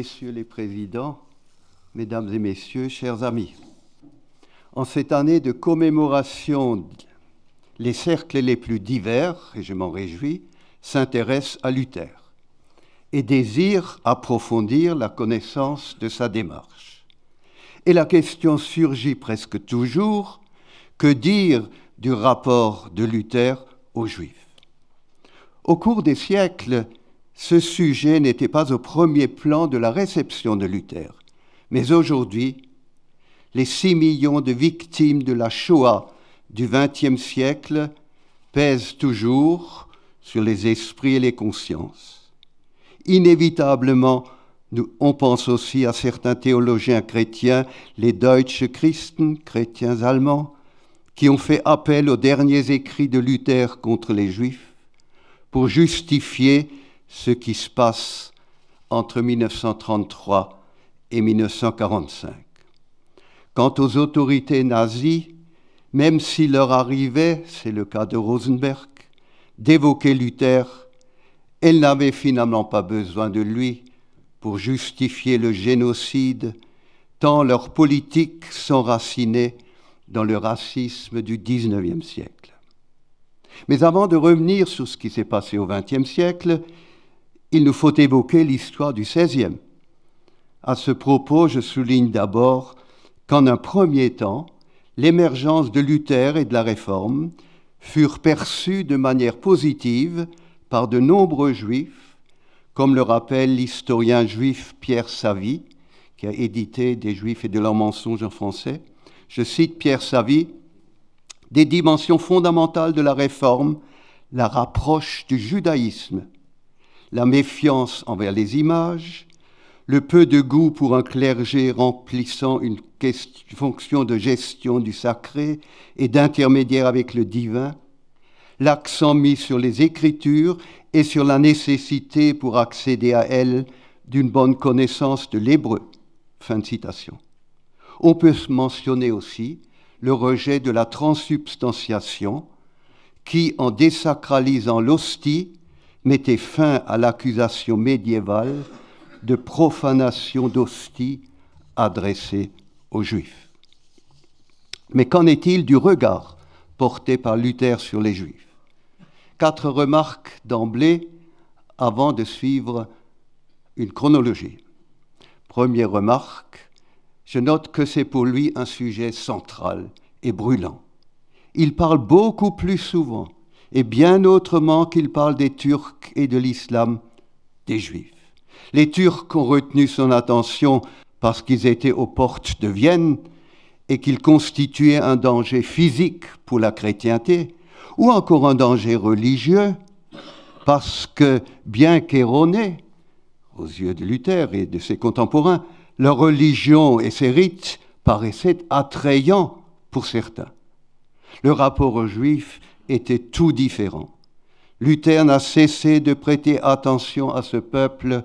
Messieurs les Présidents, Mesdames et Messieurs, chers amis, en cette année de commémoration, les cercles les plus divers, et je m'en réjouis, s'intéressent à Luther et désirent approfondir la connaissance de sa démarche. Et la question surgit presque toujours, que dire du rapport de Luther aux Juifs Au cours des siècles, ce sujet n'était pas au premier plan de la réception de Luther. Mais aujourd'hui, les 6 millions de victimes de la Shoah du XXe siècle pèsent toujours sur les esprits et les consciences. Inévitablement, on pense aussi à certains théologiens chrétiens, les Deutsche Christen, chrétiens allemands, qui ont fait appel aux derniers écrits de Luther contre les Juifs pour justifier ce qui se passe entre 1933 et 1945. Quant aux autorités nazies, même s'il leur arrivait, c'est le cas de Rosenberg, d'évoquer Luther, elles n'avaient finalement pas besoin de lui pour justifier le génocide, tant leurs politiques s'enracinaient dans le racisme du XIXe siècle. Mais avant de revenir sur ce qui s'est passé au XXe siècle, il nous faut évoquer l'histoire du XVIe. À ce propos, je souligne d'abord qu'en un premier temps, l'émergence de Luther et de la Réforme furent perçues de manière positive par de nombreux juifs, comme le rappelle l'historien juif Pierre Savy, qui a édité Des Juifs et de leurs mensonges en français. Je cite Pierre Savy, Des dimensions fondamentales de la Réforme, la rapproche du judaïsme, la méfiance envers les images, le peu de goût pour un clergé remplissant une fonction de gestion du sacré et d'intermédiaire avec le divin, l'accent mis sur les Écritures et sur la nécessité pour accéder à elles d'une bonne connaissance de l'hébreu. Fin de citation. On peut mentionner aussi le rejet de la transsubstantiation qui, en désacralisant l'hostie, mettait fin à l'accusation médiévale de profanation d'hostie adressée aux Juifs. Mais qu'en est-il du regard porté par Luther sur les Juifs Quatre remarques d'emblée avant de suivre une chronologie. Première remarque, je note que c'est pour lui un sujet central et brûlant. Il parle beaucoup plus souvent et bien autrement qu'il parle des Turcs et de l'islam des Juifs. Les Turcs ont retenu son attention parce qu'ils étaient aux portes de Vienne et qu'ils constituaient un danger physique pour la chrétienté, ou encore un danger religieux, parce que, bien qu'erronée, aux yeux de Luther et de ses contemporains, leur religion et ses rites paraissaient attrayants pour certains. Le rapport aux Juifs était tout différent. Luther n'a cessé de prêter attention à ce peuple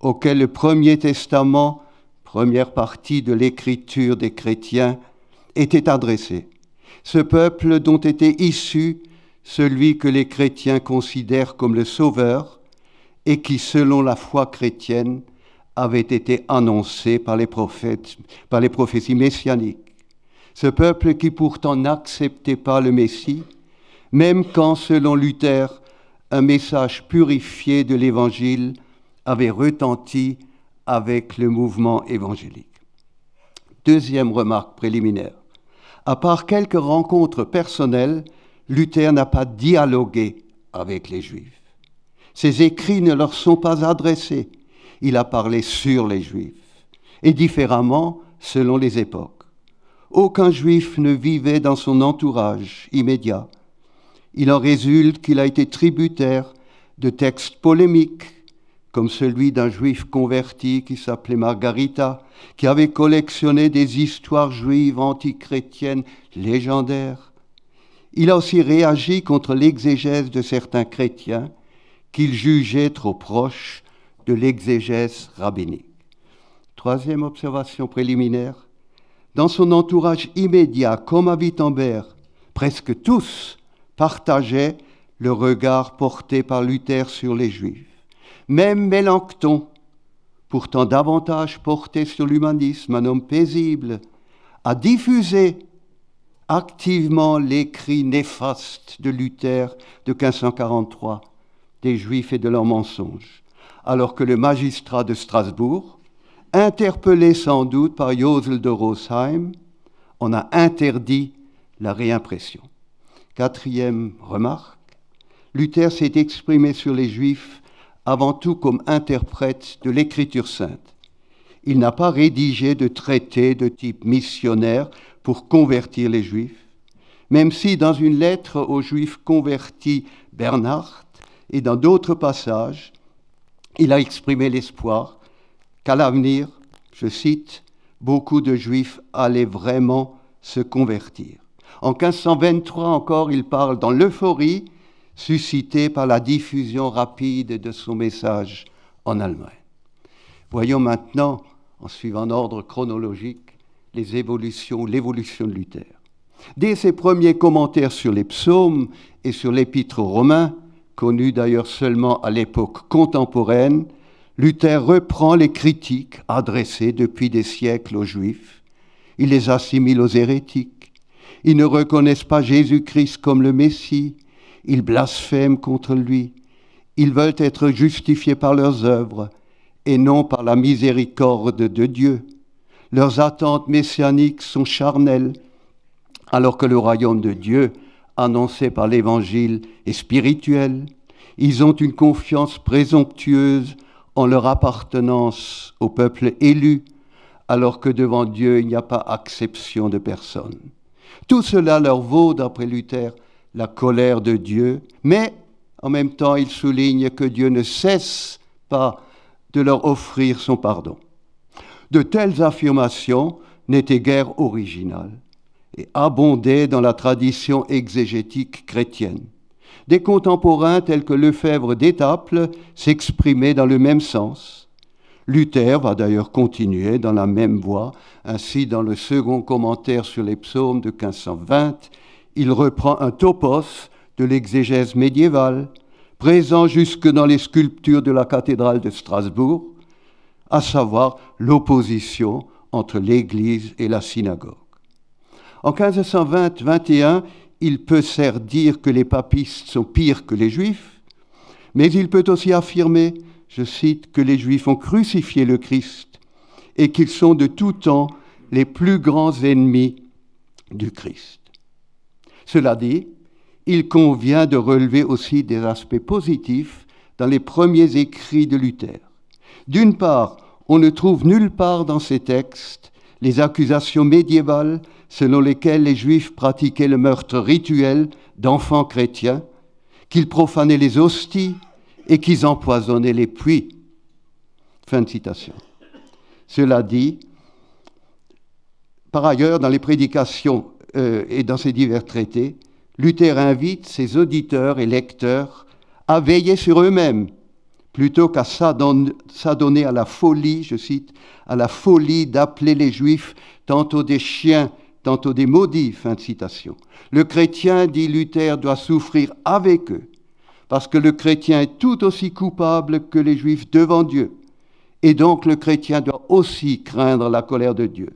auquel le Premier Testament, première partie de l'écriture des chrétiens, était adressé. Ce peuple dont était issu celui que les chrétiens considèrent comme le Sauveur et qui, selon la foi chrétienne, avait été annoncé par les prophètes, par les prophéties messianiques. Ce peuple qui pourtant n'acceptait pas le Messie même quand, selon Luther, un message purifié de l'Évangile avait retenti avec le mouvement évangélique. Deuxième remarque préliminaire. À part quelques rencontres personnelles, Luther n'a pas dialogué avec les Juifs. Ses écrits ne leur sont pas adressés. Il a parlé sur les Juifs, et différemment selon les époques. Aucun Juif ne vivait dans son entourage immédiat il en résulte qu'il a été tributaire de textes polémiques, comme celui d'un juif converti qui s'appelait Margarita, qui avait collectionné des histoires juives antichrétiennes légendaires. Il a aussi réagi contre l'exégèse de certains chrétiens qu'il jugeait trop proche de l'exégèse rabbinique. Troisième observation préliminaire, dans son entourage immédiat comme à Wittenberg, presque tous partageait le regard porté par Luther sur les Juifs. Même Mélenchon, pourtant davantage porté sur l'humanisme, un homme paisible, a diffusé activement l'écrit néfaste de Luther de 1543 des Juifs et de leurs mensonges, alors que le magistrat de Strasbourg, interpellé sans doute par Josel de Rosheim, en a interdit la réimpression. Quatrième remarque, Luther s'est exprimé sur les Juifs avant tout comme interprète de l'Écriture sainte. Il n'a pas rédigé de traité de type missionnaire pour convertir les Juifs, même si dans une lettre aux Juifs convertis Bernard et dans d'autres passages, il a exprimé l'espoir qu'à l'avenir, je cite, beaucoup de Juifs allaient vraiment se convertir. En 1523 encore, il parle dans l'euphorie suscitée par la diffusion rapide de son message en Allemagne. Voyons maintenant, en suivant l'ordre chronologique, les évolutions, l'évolution de Luther. Dès ses premiers commentaires sur les psaumes et sur l'épître aux Romains, connus d'ailleurs seulement à l'époque contemporaine, Luther reprend les critiques adressées depuis des siècles aux Juifs. Il les assimile aux hérétiques ils ne reconnaissent pas Jésus-Christ comme le Messie. Ils blasphèment contre lui. Ils veulent être justifiés par leurs œuvres et non par la miséricorde de Dieu. Leurs attentes messianiques sont charnelles, alors que le royaume de Dieu, annoncé par l'Évangile, est spirituel. Ils ont une confiance présomptueuse en leur appartenance au peuple élu, alors que devant Dieu il n'y a pas acception de personne. Tout cela leur vaut, d'après Luther, la colère de Dieu, mais en même temps, il souligne que Dieu ne cesse pas de leur offrir son pardon. De telles affirmations n'étaient guère originales et abondaient dans la tradition exégétique chrétienne. Des contemporains tels que Lefebvre d'Étaples s'exprimaient dans le même sens. Luther va d'ailleurs continuer dans la même voie. Ainsi, dans le second commentaire sur les psaumes de 1520, il reprend un topos de l'exégèse médiévale, présent jusque dans les sculptures de la cathédrale de Strasbourg, à savoir l'opposition entre l'Église et la synagogue. En 1520-21, il peut certes dire que les papistes sont pires que les juifs, mais il peut aussi affirmer je cite, que les Juifs ont crucifié le Christ et qu'ils sont de tout temps les plus grands ennemis du Christ. Cela dit, il convient de relever aussi des aspects positifs dans les premiers écrits de Luther. D'une part, on ne trouve nulle part dans ces textes les accusations médiévales selon lesquelles les Juifs pratiquaient le meurtre rituel d'enfants chrétiens, qu'ils profanaient les hosties, et qu'ils empoisonnaient les puits. Fin de citation. Cela dit, par ailleurs, dans les prédications euh, et dans ses divers traités, Luther invite ses auditeurs et lecteurs à veiller sur eux-mêmes plutôt qu'à s'adonner à la folie, je cite, à la folie d'appeler les Juifs tantôt des chiens, tantôt des maudits, fin de citation. Le chrétien, dit Luther, doit souffrir avec eux, parce que le chrétien est tout aussi coupable que les juifs devant Dieu. Et donc le chrétien doit aussi craindre la colère de Dieu.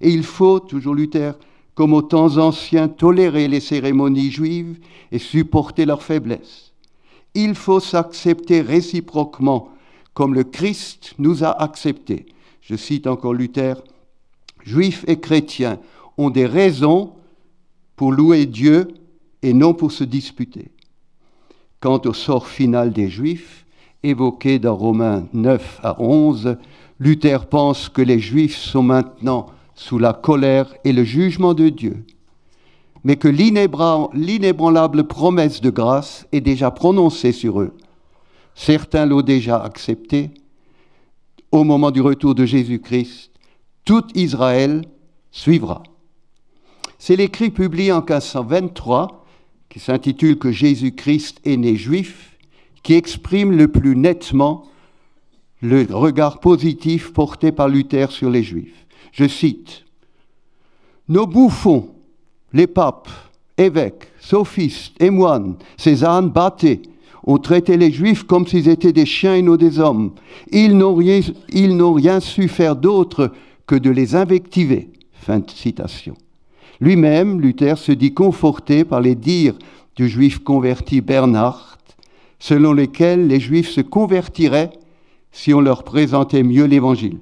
Et il faut, toujours Luther, comme aux temps anciens, tolérer les cérémonies juives et supporter leurs faiblesses. Il faut s'accepter réciproquement, comme le Christ nous a acceptés. Je cite encore Luther, Juifs et chrétiens ont des raisons pour louer Dieu et non pour se disputer quant au sort final des Juifs, évoqué dans Romains 9 à 11, Luther pense que les Juifs sont maintenant sous la colère et le jugement de Dieu, mais que l'inébranlable promesse de grâce est déjà prononcée sur eux. Certains l'ont déjà acceptée. Au moment du retour de Jésus-Christ, tout Israël suivra. C'est l'écrit publié en 1523 il s'intitule Que Jésus-Christ est né juif, qui exprime le plus nettement le regard positif porté par Luther sur les juifs. Je cite, Nos bouffons, les papes, évêques, sophistes et moines, ces ânes battés, ont traité les Juifs comme s'ils étaient des chiens et non des hommes. Ils n'ont rien, rien, su faire d'autre que de les invectiver. Fin de citation. Lui-même, Luther, se dit conforté par les dires du juif converti Bernhard, selon lesquels les juifs se convertiraient si on leur présentait mieux l'Évangile.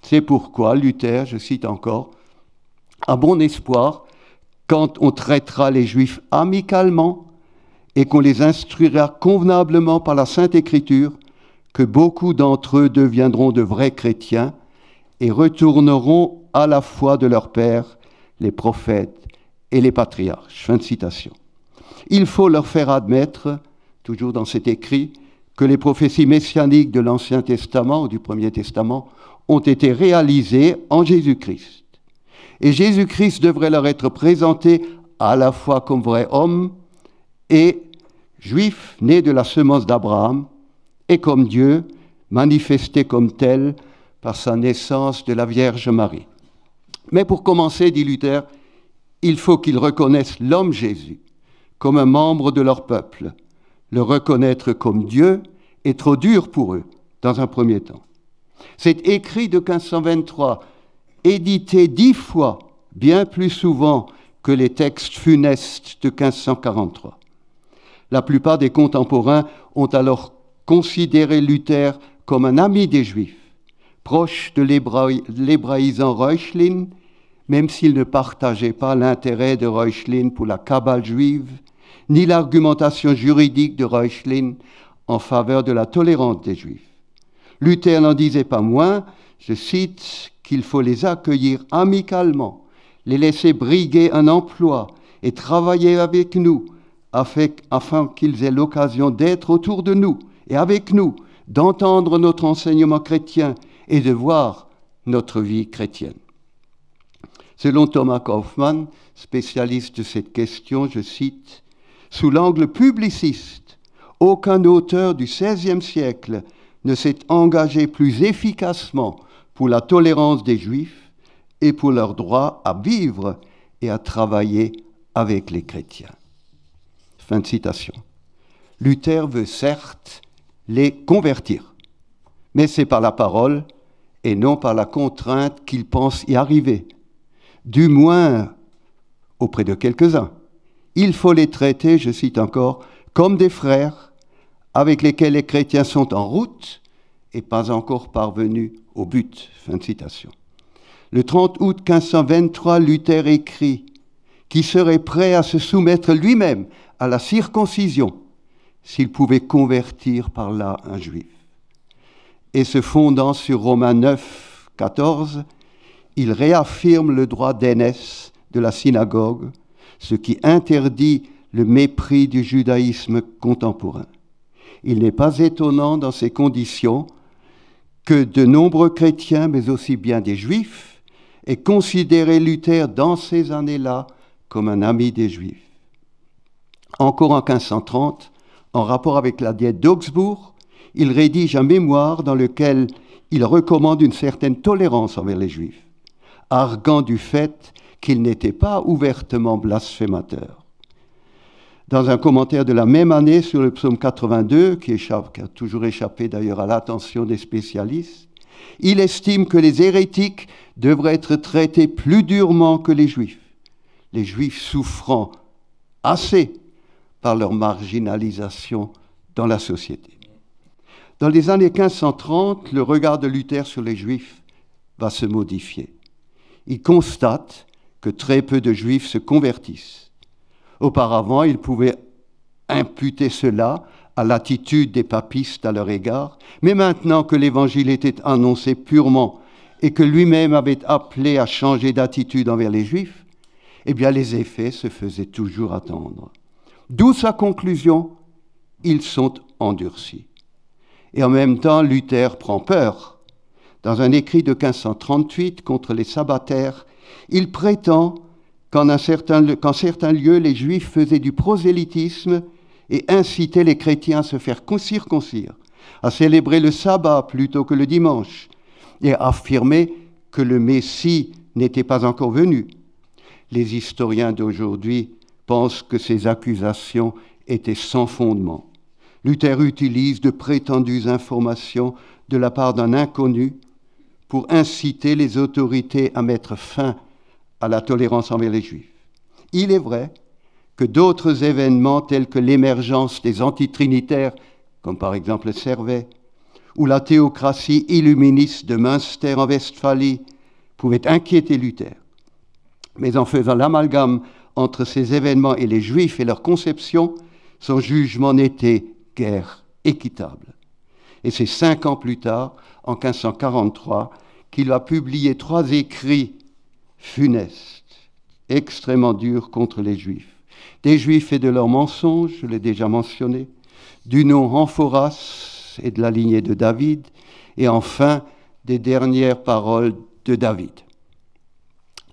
C'est pourquoi Luther, je cite encore, a bon espoir quand on traitera les juifs amicalement et qu'on les instruira convenablement par la Sainte Écriture, que beaucoup d'entre eux deviendront de vrais chrétiens et retourneront à la foi de leur Père les prophètes et les patriarches. Fin de citation. Il faut leur faire admettre, toujours dans cet écrit, que les prophéties messianiques de l'Ancien Testament ou du Premier Testament ont été réalisées en Jésus-Christ. Et Jésus-Christ devrait leur être présenté à la fois comme vrai homme et juif né de la semence d'Abraham, et comme Dieu, manifesté comme tel par sa naissance de la Vierge Marie. Mais pour commencer, dit Luther, il faut qu'ils reconnaissent l'homme Jésus comme un membre de leur peuple. Le reconnaître comme Dieu est trop dur pour eux, dans un premier temps. C'est écrit de 1523, édité dix fois, bien plus souvent que les textes funestes de 1543. La plupart des contemporains ont alors considéré Luther comme un ami des Juifs proche de l'hébraïsant Reuchlin, même s'il ne partageait pas l'intérêt de Reuchlin pour la cabale juive, ni l'argumentation juridique de Reuchlin en faveur de la tolérance des juifs. Luther n'en disait pas moins, je cite, qu'il faut les accueillir amicalement, les laisser briguer un emploi et travailler avec nous, afin qu'ils aient l'occasion d'être autour de nous et avec nous, d'entendre notre enseignement chrétien et de voir notre vie chrétienne. Selon Thomas Kaufmann, spécialiste de cette question, je cite, Sous l'angle publiciste, aucun auteur du XVIe siècle ne s'est engagé plus efficacement pour la tolérance des Juifs et pour leur droit à vivre et à travailler avec les chrétiens. Fin de citation. Luther veut certes les convertir, mais c'est par la parole et non par la contrainte qu'ils pensent y arriver, du moins auprès de quelques-uns. Il faut les traiter, je cite encore, comme des frères avec lesquels les chrétiens sont en route et pas encore parvenus au but. Fin de citation. Le 30 août 1523, Luther écrit qui serait prêt à se soumettre lui-même à la circoncision s'il pouvait convertir par là un juif et se fondant sur Romains 9, 14, il réaffirme le droit d'aînesse de la synagogue, ce qui interdit le mépris du judaïsme contemporain. Il n'est pas étonnant dans ces conditions que de nombreux chrétiens, mais aussi bien des juifs, aient considéré Luther dans ces années-là comme un ami des juifs. Encore en 1530, en rapport avec la diète d'Augsbourg, il rédige un mémoire dans lequel il recommande une certaine tolérance envers les Juifs, arguant du fait qu'ils n'étaient pas ouvertement blasphémateurs dans un commentaire de la même année sur le psaume 82, qui, échappe, qui a toujours échappé d'ailleurs à l'attention des spécialistes, il estime que les hérétiques devraient être traités plus durement que les juifs, les juifs souffrant assez par leur marginalisation dans la société. Dans les années 1530, le regard de Luther sur les Juifs va se modifier. Il constate que très peu de Juifs se convertissent. Auparavant, il pouvait imputer cela à l'attitude des papistes à leur égard, mais maintenant que l'Évangile était annoncé purement et que lui-même avait appelé à changer d'attitude envers les Juifs, eh bien les effets se faisaient toujours attendre. D'où sa conclusion, ils sont endurcis. Et en même temps, Luther prend peur. Dans un écrit de 1538 contre les sabbataires, il prétend qu'en certains lieux, les Juifs faisaient du prosélytisme et incitaient les chrétiens à se faire circoncire, à célébrer le sabbat plutôt que le dimanche, et à affirmer que le Messie n'était pas encore venu. Les historiens d'aujourd'hui pensent que ces accusations étaient sans fondement. Luther utilise de prétendues informations de la part d'un inconnu pour inciter les autorités à mettre fin à la tolérance envers les juifs. Il est vrai que d'autres événements tels que l'émergence des antitrinitaires, comme par exemple Servet, ou la théocratie illuministe de Münster en Westphalie, pouvaient inquiéter Luther. Mais en faisant l'amalgame entre ces événements et les juifs et leur conception, son jugement n'était guerre équitable. Et c'est cinq ans plus tard, en 1543, qu'il a publié trois écrits funestes, extrêmement durs contre les Juifs. Des Juifs et de leurs mensonges, je l'ai déjà mentionné, du nom Amphoras et de la lignée de David, et enfin des dernières paroles de David.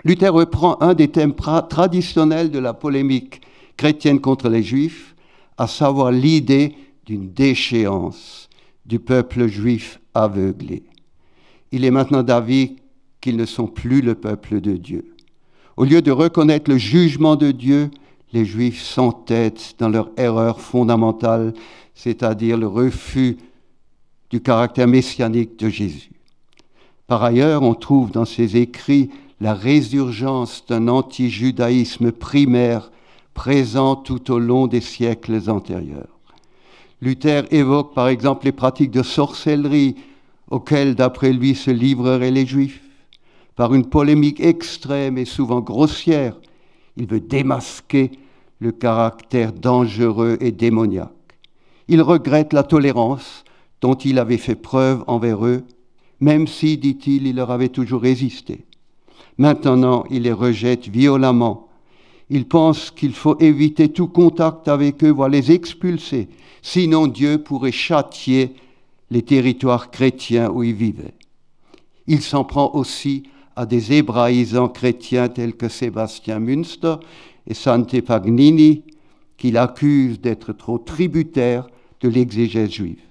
Luther reprend un des thèmes traditionnels de la polémique chrétienne contre les Juifs, à savoir l'idée d'une déchéance du peuple juif aveuglé. Il est maintenant d'avis qu'ils ne sont plus le peuple de Dieu. Au lieu de reconnaître le jugement de Dieu, les Juifs s'entêtent dans leur erreur fondamentale, c'est-à-dire le refus du caractère messianique de Jésus. Par ailleurs, on trouve dans ses écrits la résurgence d'un anti-judaïsme primaire présent tout au long des siècles antérieurs. Luther évoque par exemple les pratiques de sorcellerie auxquelles, d'après lui, se livreraient les Juifs. Par une polémique extrême et souvent grossière, il veut démasquer le caractère dangereux et démoniaque. Il regrette la tolérance dont il avait fait preuve envers eux, même si, dit-il, il leur avait toujours résisté. Maintenant, il les rejette violemment il pense qu'il faut éviter tout contact avec eux, voire les expulser. Sinon, Dieu pourrait châtier les territoires chrétiens où ils vivaient. Il s'en prend aussi à des hébraïsants chrétiens tels que Sébastien Münster et Sante Pagnini, qu'il accuse d'être trop tributaire de l'exégèse juive.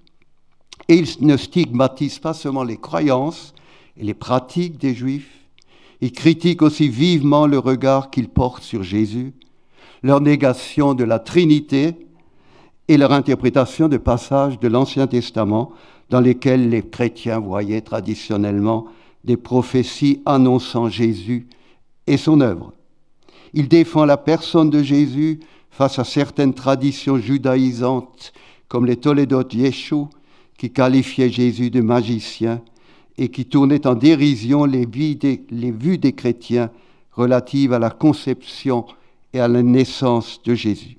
Et il ne stigmatise pas seulement les croyances et les pratiques des juifs, il critique aussi vivement le regard qu'il porte sur Jésus, leur négation de la Trinité et leur interprétation de passages de l'Ancien Testament dans lesquels les chrétiens voyaient traditionnellement des prophéties annonçant Jésus et son œuvre. Il défend la personne de Jésus face à certaines traditions judaïsantes comme les Tolédotes Yeshu, qui qualifiaient Jésus de magicien et qui tournait en dérision les, vues des chrétiens relatives à la conception et à la naissance de Jésus.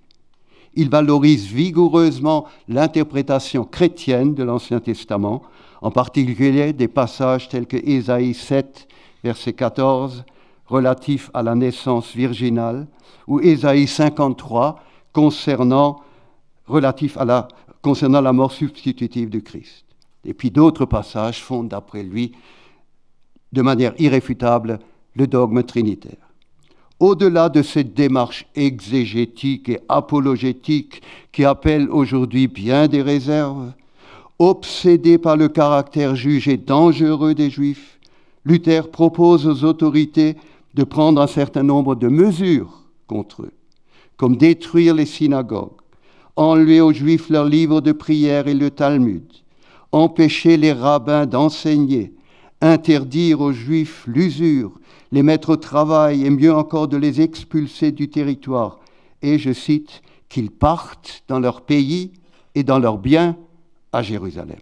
Il valorise vigoureusement l'interprétation chrétienne de l'Ancien Testament, en particulier des passages tels que Ésaïe 7, verset 14, relatif à la naissance virginale, ou Ésaïe 53, concernant, la, concernant la mort substitutive de Christ. Et puis d'autres passages font d'après lui, de manière irréfutable, le dogme trinitaire. Au-delà de cette démarche exégétique et apologétique qui appelle aujourd'hui bien des réserves, obsédé par le caractère jugé dangereux des Juifs, Luther propose aux autorités de prendre un certain nombre de mesures contre eux, comme détruire les synagogues, enlever aux Juifs leurs livres de prière et le Talmud, empêcher les rabbins d'enseigner, interdire aux juifs l'usure, les mettre au travail et mieux encore de les expulser du territoire, et je cite, qu'ils partent dans leur pays et dans leurs biens à Jérusalem.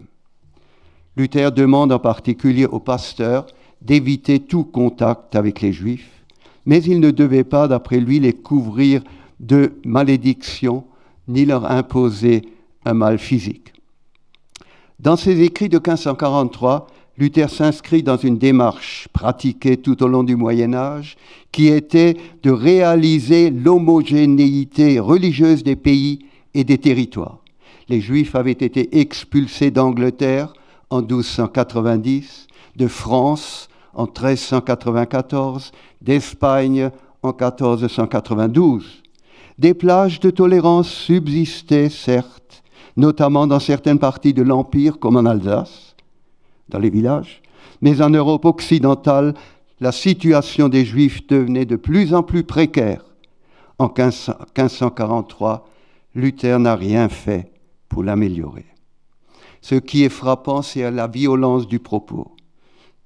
Luther demande en particulier aux pasteurs d'éviter tout contact avec les juifs, mais il ne devait pas, d'après lui, les couvrir de malédictions ni leur imposer un mal physique. Dans ses écrits de 1543, Luther s'inscrit dans une démarche pratiquée tout au long du Moyen Âge qui était de réaliser l'homogénéité religieuse des pays et des territoires. Les Juifs avaient été expulsés d'Angleterre en 1290, de France en 1394, d'Espagne en 1492. Des plages de tolérance subsistaient, certes, notamment dans certaines parties de l'Empire, comme en Alsace, dans les villages. Mais en Europe occidentale, la situation des Juifs devenait de plus en plus précaire. En 1543, Luther n'a rien fait pour l'améliorer. Ce qui est frappant, c'est la violence du propos.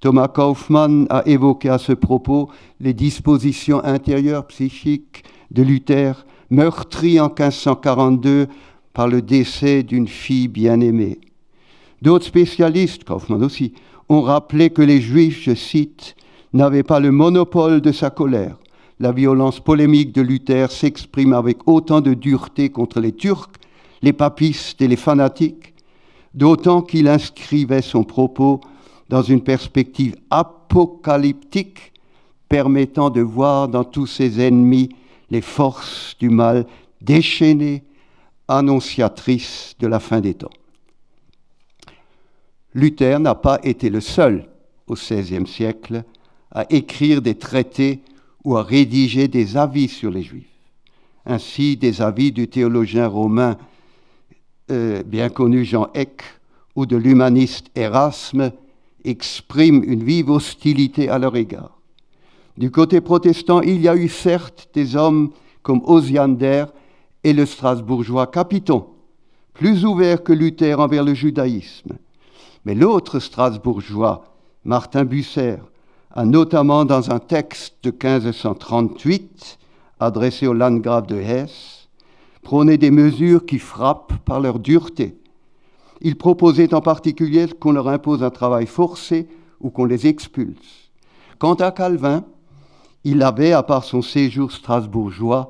Thomas Kaufmann a évoqué à ce propos les dispositions intérieures psychiques de Luther, meurtri en 1542 par le décès d'une fille bien-aimée. D'autres spécialistes, Kaufmann aussi, ont rappelé que les Juifs, je cite, n'avaient pas le monopole de sa colère. La violence polémique de Luther s'exprime avec autant de dureté contre les Turcs, les papistes et les fanatiques, d'autant qu'il inscrivait son propos dans une perspective apocalyptique permettant de voir dans tous ses ennemis les forces du mal déchaînées annonciatrice de la fin des temps. Luther n'a pas été le seul au XVIe siècle à écrire des traités ou à rédiger des avis sur les Juifs. Ainsi, des avis du théologien romain euh, bien connu Jean Eck ou de l'humaniste Erasme expriment une vive hostilité à leur égard. Du côté protestant, il y a eu certes des hommes comme Osiander et le Strasbourgeois Capiton, plus ouvert que Luther envers le judaïsme. Mais l'autre Strasbourgeois, Martin Busser, a notamment dans un texte de 1538 adressé au landgrave de Hesse, prôné des mesures qui frappent par leur dureté. Il proposait en particulier qu'on leur impose un travail forcé ou qu'on les expulse. Quant à Calvin, il avait, à part son séjour strasbourgeois,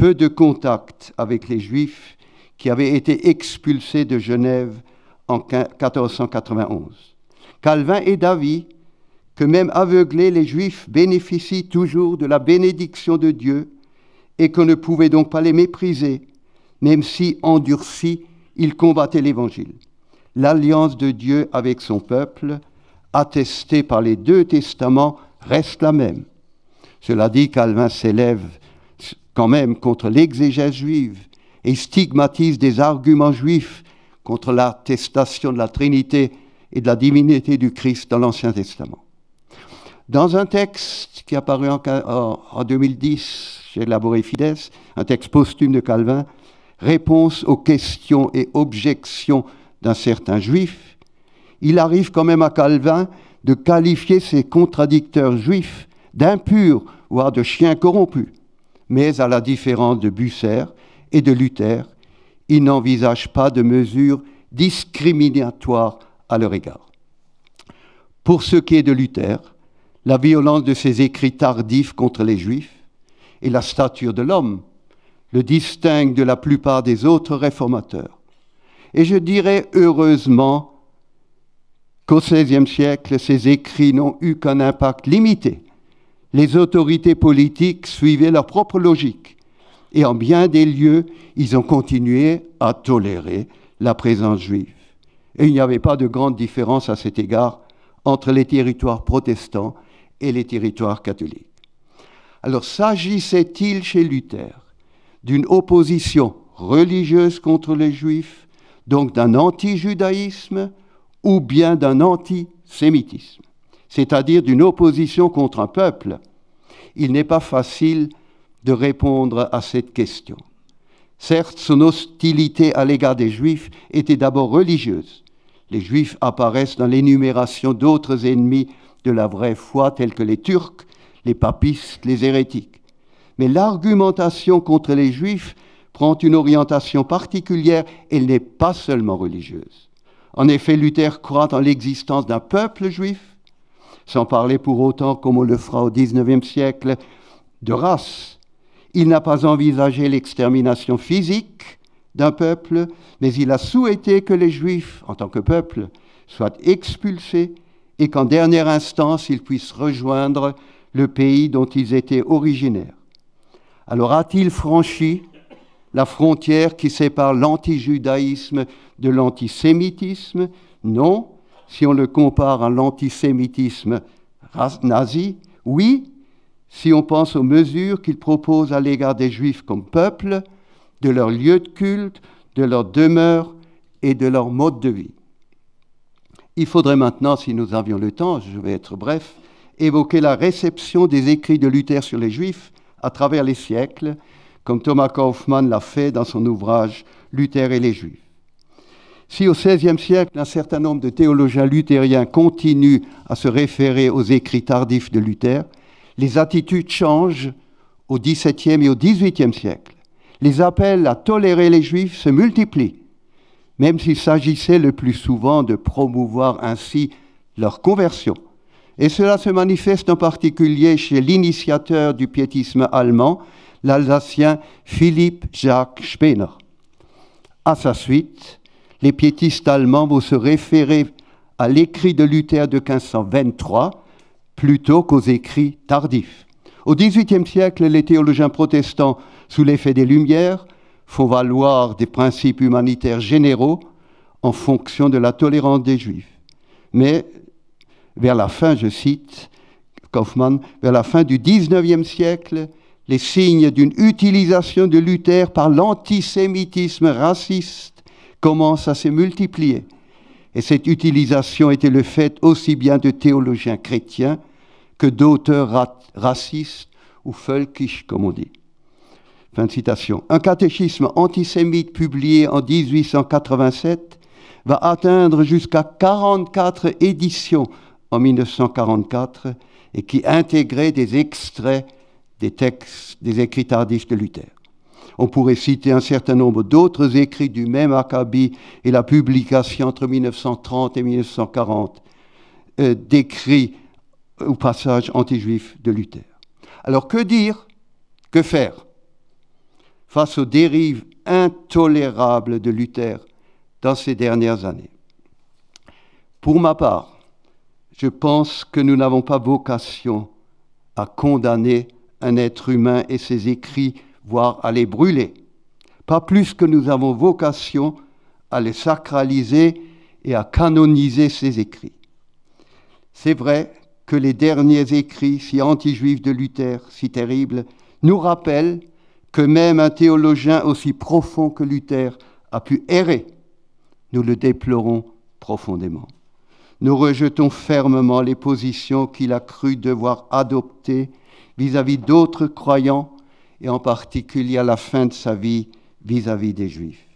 peu de contact avec les Juifs qui avaient été expulsés de Genève en 1491. Calvin et d'avis que même aveuglés, les Juifs bénéficient toujours de la bénédiction de Dieu et qu'on ne pouvait donc pas les mépriser, même si endurcis, ils combattaient l'Évangile. L'alliance de Dieu avec son peuple, attestée par les deux testaments, reste la même. Cela dit, Calvin s'élève quand même contre l'exégèse juive et stigmatise des arguments juifs contre l'attestation de la Trinité et de la divinité du Christ dans l'Ancien Testament. Dans un texte qui est apparu en, en 2010 chez Laboré Fides, un texte posthume de Calvin, Réponse aux questions et objections d'un certain juif, il arrive quand même à Calvin de qualifier ses contradicteurs juifs d'impurs, voire de chiens corrompus mais à la différence de Busser et de Luther, il n'envisage pas de mesures discriminatoires à leur égard. Pour ce qui est de Luther, la violence de ses écrits tardifs contre les Juifs et la stature de l'homme le distinguent de la plupart des autres réformateurs. Et je dirais heureusement qu'au XVIe siècle, ses écrits n'ont eu qu'un impact limité les autorités politiques suivaient leur propre logique. Et en bien des lieux, ils ont continué à tolérer la présence juive. Et il n'y avait pas de grande différence à cet égard entre les territoires protestants et les territoires catholiques. Alors s'agissait-il chez Luther d'une opposition religieuse contre les juifs, donc d'un anti-judaïsme ou bien d'un antisémitisme c'est-à-dire d'une opposition contre un peuple, il n'est pas facile de répondre à cette question. Certes, son hostilité à l'égard des Juifs était d'abord religieuse. Les Juifs apparaissent dans l'énumération d'autres ennemis de la vraie foi, tels que les Turcs, les papistes, les hérétiques. Mais l'argumentation contre les Juifs prend une orientation particulière, et n'est pas seulement religieuse. En effet, Luther croit en l'existence d'un peuple juif sans parler pour autant, comme on le fera au XIXe siècle, de race. Il n'a pas envisagé l'extermination physique d'un peuple, mais il a souhaité que les Juifs, en tant que peuple, soient expulsés et qu'en dernière instance, ils puissent rejoindre le pays dont ils étaient originaires. Alors a-t-il franchi la frontière qui sépare l'antijudaïsme de l'antisémitisme Non, si on le compare à l'antisémitisme nazi, oui, si on pense aux mesures qu'il propose à l'égard des Juifs comme peuple, de leur lieu de culte, de leur demeure et de leur mode de vie. Il faudrait maintenant, si nous avions le temps, je vais être bref, évoquer la réception des écrits de Luther sur les Juifs à travers les siècles, comme Thomas Kaufmann l'a fait dans son ouvrage Luther et les Juifs. Si au XVIe siècle, un certain nombre de théologiens luthériens continuent à se référer aux écrits tardifs de Luther, les attitudes changent au XVIIe et au XVIIIe siècle. Les appels à tolérer les juifs se multiplient, même s'il s'agissait le plus souvent de promouvoir ainsi leur conversion. Et cela se manifeste en particulier chez l'initiateur du piétisme allemand, l'Alsacien Philippe Jacques Spener. À sa suite, les piétistes allemands vont se référer à l'écrit de Luther de 1523 plutôt qu'aux écrits tardifs. Au XVIIIe siècle, les théologiens protestants, sous l'effet des Lumières, font valoir des principes humanitaires généraux en fonction de la tolérance des Juifs. Mais vers la fin, je cite Kaufmann, vers la fin du XIXe siècle, les signes d'une utilisation de Luther par l'antisémitisme raciste commence à se multiplier. Et cette utilisation était le fait aussi bien de théologiens chrétiens que d'auteurs racistes ou folkish » comme on dit. Fin de citation. Un catéchisme antisémite publié en 1887 va atteindre jusqu'à 44 éditions en 1944 et qui intégrait des extraits des textes des écrits tardifs de Luther. On pourrait citer un certain nombre d'autres écrits du même Akabi et la publication entre 1930 et 1940 euh, d'écrits ou passages anti juifs de Luther. Alors que dire Que faire face aux dérives intolérables de Luther dans ces dernières années Pour ma part, je pense que nous n'avons pas vocation à condamner un être humain et ses écrits voire à les brûler, pas plus que nous avons vocation à les sacraliser et à canoniser ses écrits. C'est vrai que les derniers écrits, si anti-juifs de Luther, si terribles, nous rappellent que même un théologien aussi profond que Luther a pu errer. Nous le déplorons profondément. Nous rejetons fermement les positions qu'il a cru devoir adopter vis-à-vis d'autres croyants et en particulier à la fin de sa vie vis-à-vis des Juifs.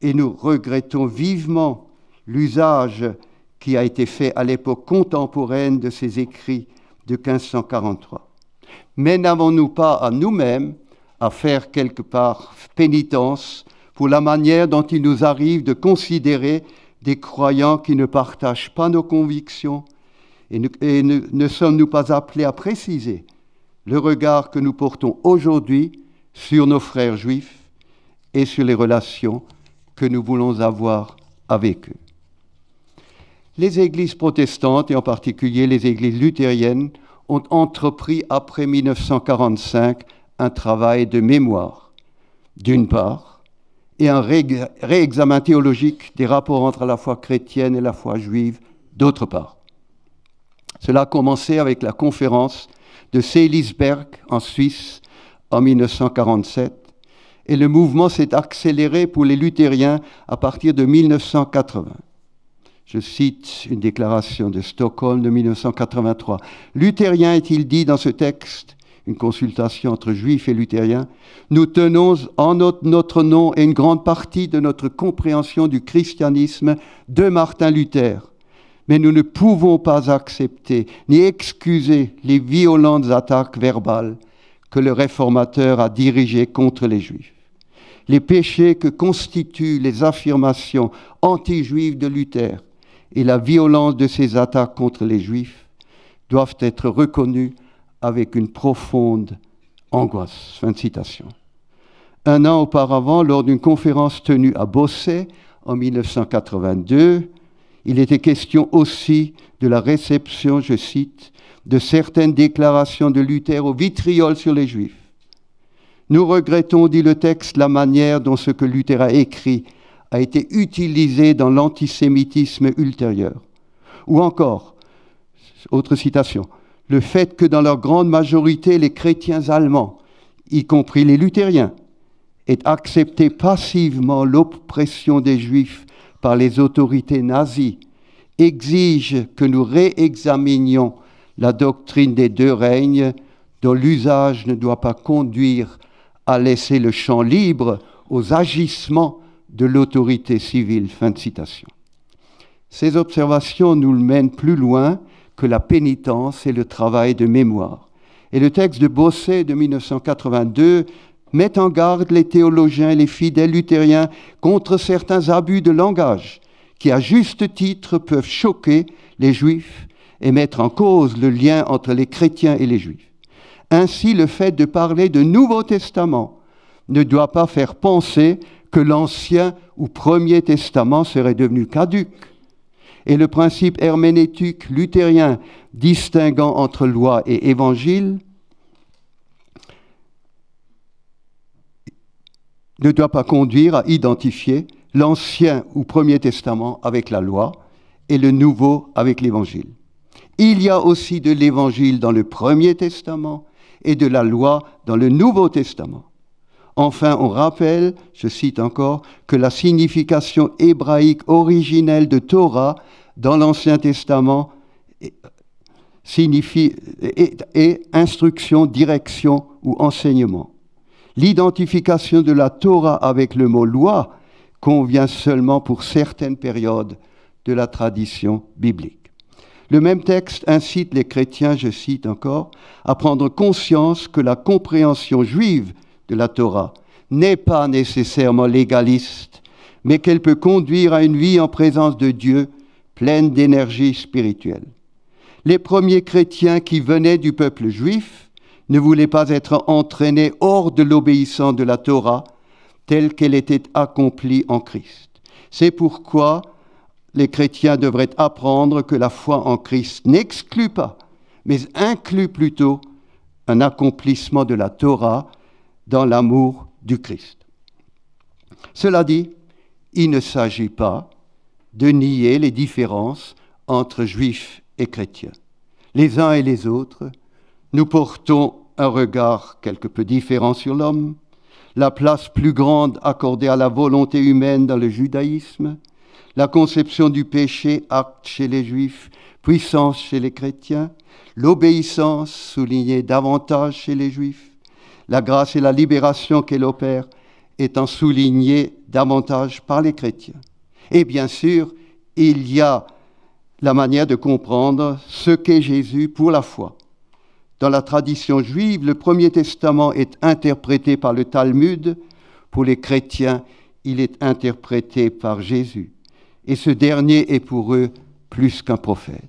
Et nous regrettons vivement l'usage qui a été fait à l'époque contemporaine de ses écrits de 1543. Mais n'avons-nous pas à nous-mêmes à faire quelque part pénitence pour la manière dont il nous arrive de considérer des croyants qui ne partagent pas nos convictions et ne sommes-nous pas appelés à préciser le regard que nous portons aujourd'hui sur nos frères juifs et sur les relations que nous voulons avoir avec eux. Les églises protestantes, et en particulier les églises luthériennes, ont entrepris après 1945 un travail de mémoire, d'une part, et un réexamen théologique des rapports entre la foi chrétienne et la foi juive, d'autre part. Cela a commencé avec la conférence de Seelisberg en Suisse en 1947 et le mouvement s'est accéléré pour les luthériens à partir de 1980. Je cite une déclaration de Stockholm de 1983. Luthérien est-il dit dans ce texte une consultation entre juifs et luthériens, nous tenons en notre nom et une grande partie de notre compréhension du christianisme de Martin Luther, mais nous ne pouvons pas accepter ni excuser les violentes attaques verbales que le réformateur a dirigées contre les Juifs. Les péchés que constituent les affirmations anti-juives de Luther et la violence de ses attaques contre les Juifs doivent être reconnus avec une profonde angoisse. Fin de citation. Un an auparavant, lors d'une conférence tenue à Bosset en 1982, il était question aussi de la réception, je cite, de certaines déclarations de Luther au vitriol sur les Juifs. Nous regrettons, dit le texte, la manière dont ce que Luther a écrit a été utilisé dans l'antisémitisme ultérieur. Ou encore, autre citation, le fait que dans leur grande majorité, les chrétiens allemands, y compris les luthériens, aient accepté passivement l'oppression des juifs par les autorités nazies exige que nous réexaminions la doctrine des deux règnes dont l'usage ne doit pas conduire à laisser le champ libre aux agissements de l'autorité civile. Fin de citation. Ces observations nous mènent plus loin que la pénitence et le travail de mémoire. Et le texte de Bosset de 1982 mettent en garde les théologiens et les fidèles luthériens contre certains abus de langage qui, à juste titre, peuvent choquer les juifs et mettre en cause le lien entre les chrétiens et les juifs. Ainsi, le fait de parler de Nouveau Testament ne doit pas faire penser que l'Ancien ou Premier Testament serait devenu caduque. Et le principe herménétique luthérien distinguant entre loi et évangile ne doit pas conduire à identifier l'Ancien ou Premier Testament avec la loi et le Nouveau avec l'Évangile. Il y a aussi de l'Évangile dans le Premier Testament et de la loi dans le Nouveau Testament. Enfin, on rappelle, je cite encore, que la signification hébraïque originelle de Torah dans l'Ancien Testament signifie instruction, direction ou enseignement. L'identification de la Torah avec le mot loi convient seulement pour certaines périodes de la tradition biblique. Le même texte incite les chrétiens, je cite encore, à prendre conscience que la compréhension juive de la Torah n'est pas nécessairement légaliste, mais qu'elle peut conduire à une vie en présence de Dieu pleine d'énergie spirituelle. Les premiers chrétiens qui venaient du peuple juif ne voulait pas être entraîné hors de l'obéissance de la Torah telle qu'elle était accomplie en Christ. C'est pourquoi les chrétiens devraient apprendre que la foi en Christ n'exclut pas, mais inclut plutôt un accomplissement de la Torah dans l'amour du Christ. Cela dit, il ne s'agit pas de nier les différences entre juifs et chrétiens. Les uns et les autres nous portons un regard quelque peu différent sur l'homme, la place plus grande accordée à la volonté humaine dans le judaïsme, la conception du péché, acte chez les juifs, puissance chez les chrétiens, l'obéissance soulignée davantage chez les juifs, la grâce et la libération qu'elle opère étant soulignée davantage par les chrétiens. Et bien sûr, il y a la manière de comprendre ce qu'est Jésus pour la foi. Dans la tradition juive, le Premier Testament est interprété par le Talmud. Pour les chrétiens, il est interprété par Jésus. Et ce dernier est pour eux plus qu'un prophète.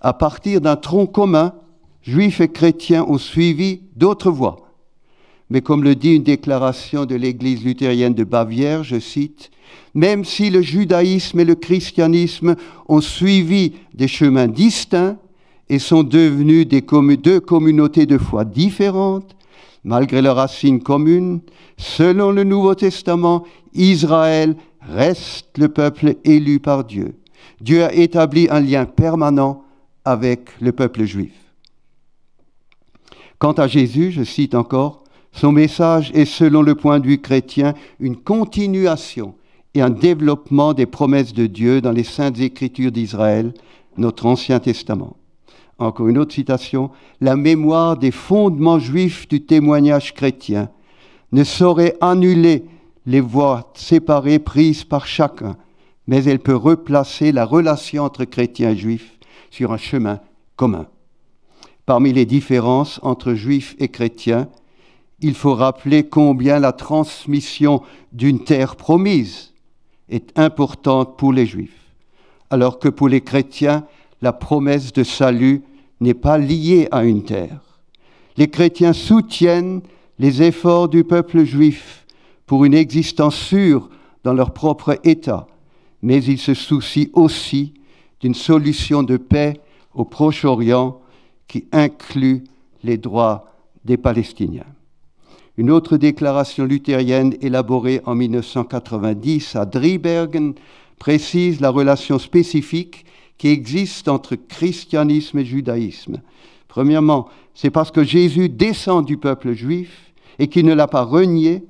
À partir d'un tronc commun, juifs et chrétiens ont suivi d'autres voies. Mais comme le dit une déclaration de l'Église luthérienne de Bavière, je cite, Même si le judaïsme et le christianisme ont suivi des chemins distincts, et sont devenues deux communautés de foi différentes, malgré leurs racines communes. Selon le Nouveau Testament, Israël reste le peuple élu par Dieu. Dieu a établi un lien permanent avec le peuple juif. Quant à Jésus, je cite encore, son message est selon le point de vue chrétien une continuation et un développement des promesses de Dieu dans les saintes écritures d'Israël, notre Ancien Testament. Encore une autre citation, La mémoire des fondements juifs du témoignage chrétien ne saurait annuler les voies séparées prises par chacun, mais elle peut replacer la relation entre chrétiens et juifs sur un chemin commun. Parmi les différences entre juifs et chrétiens, il faut rappeler combien la transmission d'une terre promise est importante pour les juifs, alors que pour les chrétiens, la promesse de salut n'est pas liée à une terre. Les chrétiens soutiennent les efforts du peuple juif pour une existence sûre dans leur propre État, mais ils se soucient aussi d'une solution de paix au Proche-Orient qui inclut les droits des Palestiniens. Une autre déclaration luthérienne élaborée en 1990 à Driebergen précise la relation spécifique qui existe entre christianisme et judaïsme. Premièrement, c'est parce que Jésus descend du peuple juif et qu'il ne l'a pas renié,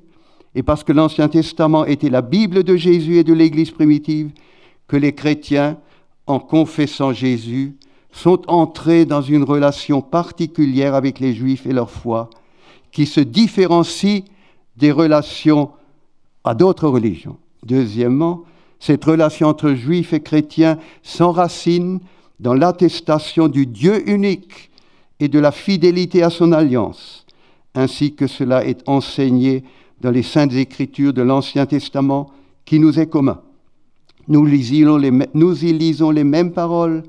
et parce que l'Ancien Testament était la Bible de Jésus et de l'Église primitive, que les chrétiens, en confessant Jésus, sont entrés dans une relation particulière avec les Juifs et leur foi, qui se différencie des relations à d'autres religions. Deuxièmement, cette relation entre juifs et chrétiens s'enracine dans l'attestation du Dieu unique et de la fidélité à son alliance, ainsi que cela est enseigné dans les saintes écritures de l'Ancien Testament qui nous est commun. Nous, nous y lisons les mêmes paroles,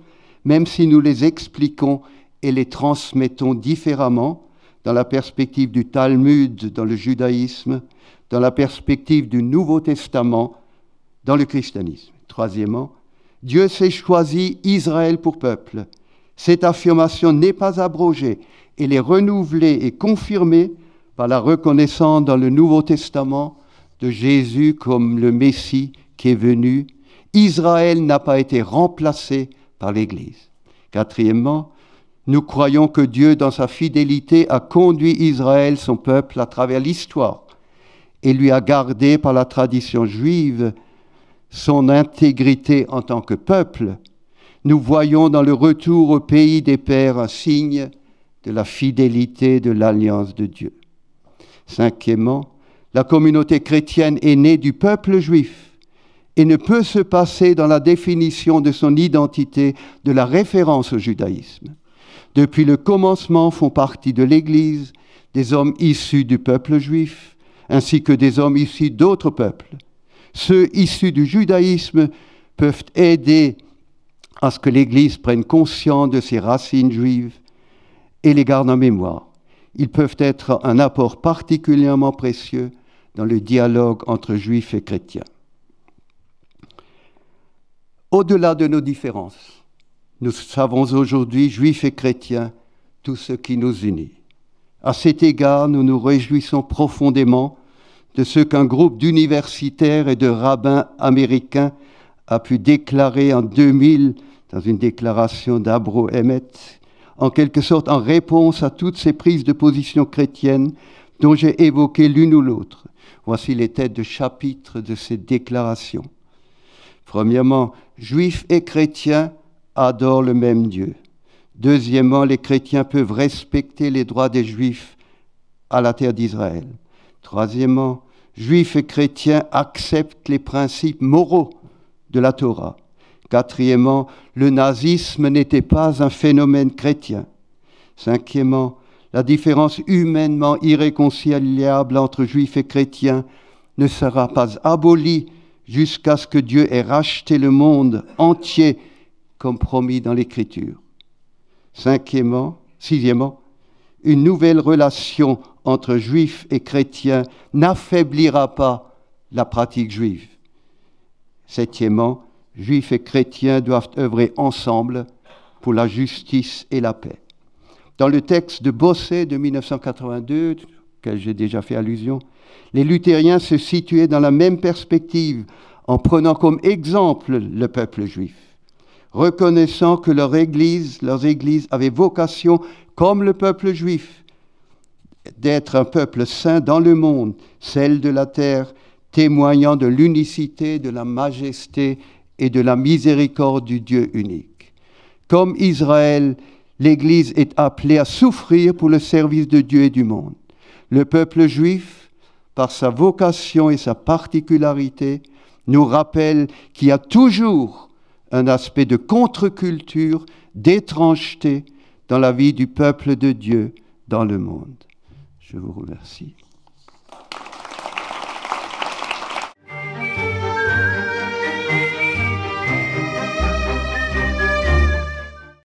même si nous les expliquons et les transmettons différemment dans la perspective du Talmud, dans le judaïsme, dans la perspective du Nouveau Testament, dans le christianisme. Troisièmement, Dieu s'est choisi Israël pour peuple. Cette affirmation n'est pas abrogée, elle est renouvelée et confirmée par la reconnaissance dans le Nouveau Testament de Jésus comme le Messie qui est venu. Israël n'a pas été remplacé par l'Église. Quatrièmement, nous croyons que Dieu, dans sa fidélité, a conduit Israël, son peuple, à travers l'histoire et lui a gardé par la tradition juive son intégrité en tant que peuple, nous voyons dans le retour au pays des pères un signe de la fidélité de l'alliance de Dieu. Cinquièmement, la communauté chrétienne est née du peuple juif et ne peut se passer dans la définition de son identité de la référence au judaïsme. Depuis le commencement font partie de l'Église des hommes issus du peuple juif, ainsi que des hommes issus d'autres peuples, ceux issus du judaïsme peuvent aider à ce que l'Église prenne conscience de ses racines juives et les garde en mémoire. Ils peuvent être un apport particulièrement précieux dans le dialogue entre juifs et chrétiens. Au-delà de nos différences, nous savons aujourd'hui, juifs et chrétiens, tout ce qui nous unit. À cet égard, nous nous réjouissons profondément de ce qu'un groupe d'universitaires et de rabbins américains a pu déclarer en 2000 dans une déclaration d'Abro Emmet, en quelque sorte en réponse à toutes ces prises de position chrétiennes dont j'ai évoqué l'une ou l'autre. Voici les têtes de chapitre de ces déclarations. Premièrement, juifs et chrétiens adorent le même Dieu. Deuxièmement, les chrétiens peuvent respecter les droits des juifs à la terre d'Israël. Troisièmement, juifs et chrétiens acceptent les principes moraux de la Torah. Quatrièmement, le nazisme n'était pas un phénomène chrétien. Cinquièmement, la différence humainement irréconciliable entre juifs et chrétiens ne sera pas abolie jusqu'à ce que Dieu ait racheté le monde entier comme promis dans l'Écriture. Cinquièmement, sixièmement, une nouvelle relation entre juifs et chrétiens n'affaiblira pas la pratique juive. Septièmement, juifs et chrétiens doivent œuvrer ensemble pour la justice et la paix. Dans le texte de Bosset de 1982, auquel j'ai déjà fait allusion, les luthériens se situaient dans la même perspective en prenant comme exemple le peuple juif, reconnaissant que leur église, leurs églises avaient vocation comme le peuple juif, d'être un peuple saint dans le monde, celle de la terre, témoignant de l'unicité, de la majesté et de la miséricorde du Dieu unique. Comme Israël, l'Église est appelée à souffrir pour le service de Dieu et du monde. Le peuple juif, par sa vocation et sa particularité, nous rappelle qu'il y a toujours un aspect de contre-culture, d'étrangeté, dans la vie du peuple de Dieu dans le monde. Je vous remercie.